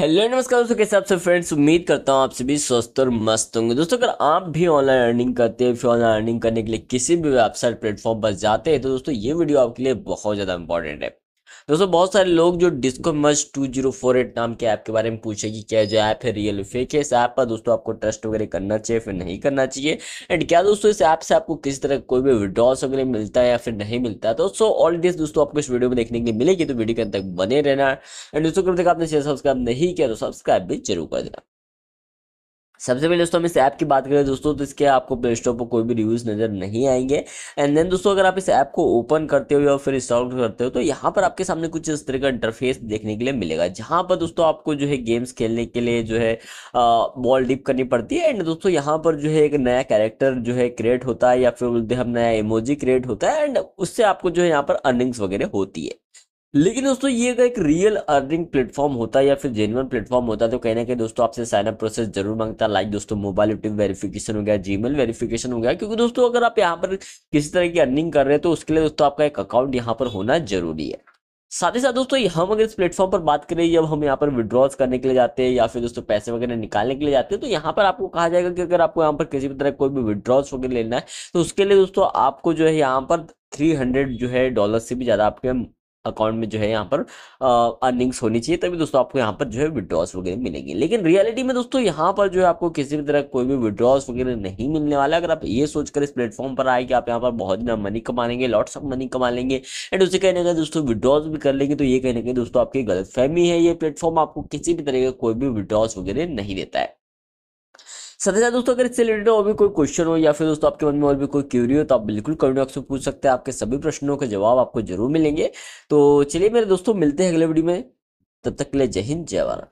hello नमस्कार दोस्तों कैसे आपसे फ्रेंड्स उम्मीद करता हूँ आप सभी स्वस्थ और मस्त होंगे दोस्तों अगर आप भी ऑनलाइन अर्निंग करते हैं फिर ऑनलाइन अर्निंग करने के लिए किसी भी वेबसाइट प्लेटफॉर्म पर जाते हैं तो दोस्तों ये वीडियो आपके लिए बहुत ज़्यादा इंपॉर्टेंट है दोस्तों बहुत सारे लोग जो disco much two zero four eight नाम के ऐप के बारे में पूछे कि क्या जो ऐप है रियल फेक है इस ऐप पर दोस्तों आपको ट्रस्ट वगैरह करना चाहिए फिर नहीं करना चाहिए एंड क्या दोस्तों इस ऐप से आपको किसी तरह कोई भी विड्रॉल्स वगैरह मिलता है या फिर नहीं मिलता तो सो ऑल डिस दोस्तों आपको इस वीडियो में देखने के लिए मिलेगी तो वीडियो के अंत तक बने रहना एंड दोस्तों कब तक आपने सब्सक्राइब नहीं किया तो सब्सक्राइब भी जरूर कर देना सबसे पहले दोस्तों हम इस ऐप की बात करें दोस्तों तो इसके आपको प्ले स्टोर पर कोई भी रिव्यूज़ नज़र नहीं आएंगे एंड देन दोस्तों अगर आप इस ऐप को ओपन करते हो या फिर इंस्टॉल करते हो तो यहाँ पर आपके सामने कुछ इस तरह का इंटरफेस देखने के लिए मिलेगा जहाँ पर दोस्तों आपको जो है गेम्स खेलने के लिए जो है बॉल डिप करनी पड़ती है एंड दोस्तों यहाँ पर जो है एक नया कैरेक्टर जो है क्रिएट होता है या फिर हम नया इमोजी क्रिएट होता है एंड उससे आपको जो है यहाँ पर अर्निंग्स वगैरह होती है लेकिन दोस्तों ये अगर एक रियल अर्निंग प्लेटफॉर्म होता है या फिर जेनवन प्लेटफॉर्म होता है तो कहीं ना कहीं दोस्तों आपसे साइनअप प्रोसेस जरूर मांगता है लाइक दोस्तों मोबाइल यूट्यूब वेरिफिकेशन हो गया जीमेल वेरिफिकेशन हो गया क्योंकि दोस्तों अगर आप यहाँ पर किसी तरह की अर्निंग कर रहे हैं तो उसके लिए दोस्तों आपका एक अकाउंट यहाँ पर होना जरूरी है साथ ही साथ दोस्तों हम अगर इस प्लेटफॉर्म पर बात करें जब हम यहाँ पर विड्रॉज करने के लिए जाते हैं या फिर दोस्तों पैसे वगैरह निकालने के लिए जाते हैं तो यहाँ पर आपको कहा जाएगा कि अगर आपको यहाँ पर किसी भी तरह कोई भी विड्रॉल्स वगैरह लेना है तो उसके लिए दोस्तों आपको जो है यहाँ पर थ्री हंड्रेड जो है डॉलर से भी ज़्यादा आपके अकाउंट में जो है यहाँ पर अर्निंग्स होनी चाहिए तभी दोस्तों आपको यहाँ पर जो है विड्रॉस वगैरह मिलेंगे लेकिन रियलिटी में दोस्तों यहाँ पर जो है आपको किसी भी तरह कोई भी विड्रॉस वगैरह नहीं मिलने वाला अगर आप ये सोचकर इस प्लेटफॉर्म पर आए कि आप यहाँ पर बहुत ज़्यादा मनी कमा लेंगे लॉट्स ऑफ मनी कमा लेंगे एंड उसे कहने का कहीं दोस्तों विड्रॉस भी कर लेंगे तो ये कहने ना कहीं दोस्तों आपकी गलत है ये प्लेटफॉर्म आपको किसी भी तरह का कोई भी विड्रॉस वगैरह नहीं देता है साथ ही साथ दोस्तों अगर इससे रिलेटेड और भी कोई क्वेश्चन हो या फिर दोस्तों आपके मन में और भी कोई क्यूरी हो तो आप बिल्कुल कमेंट बॉक्स में पूछ सकते हैं आपके सभी प्रश्नों के जवाब आपको जरूर मिलेंगे तो चलिए मेरे दोस्तों मिलते हैं अगले वीडियो में तब तक के लिए जय हिंद जय भारत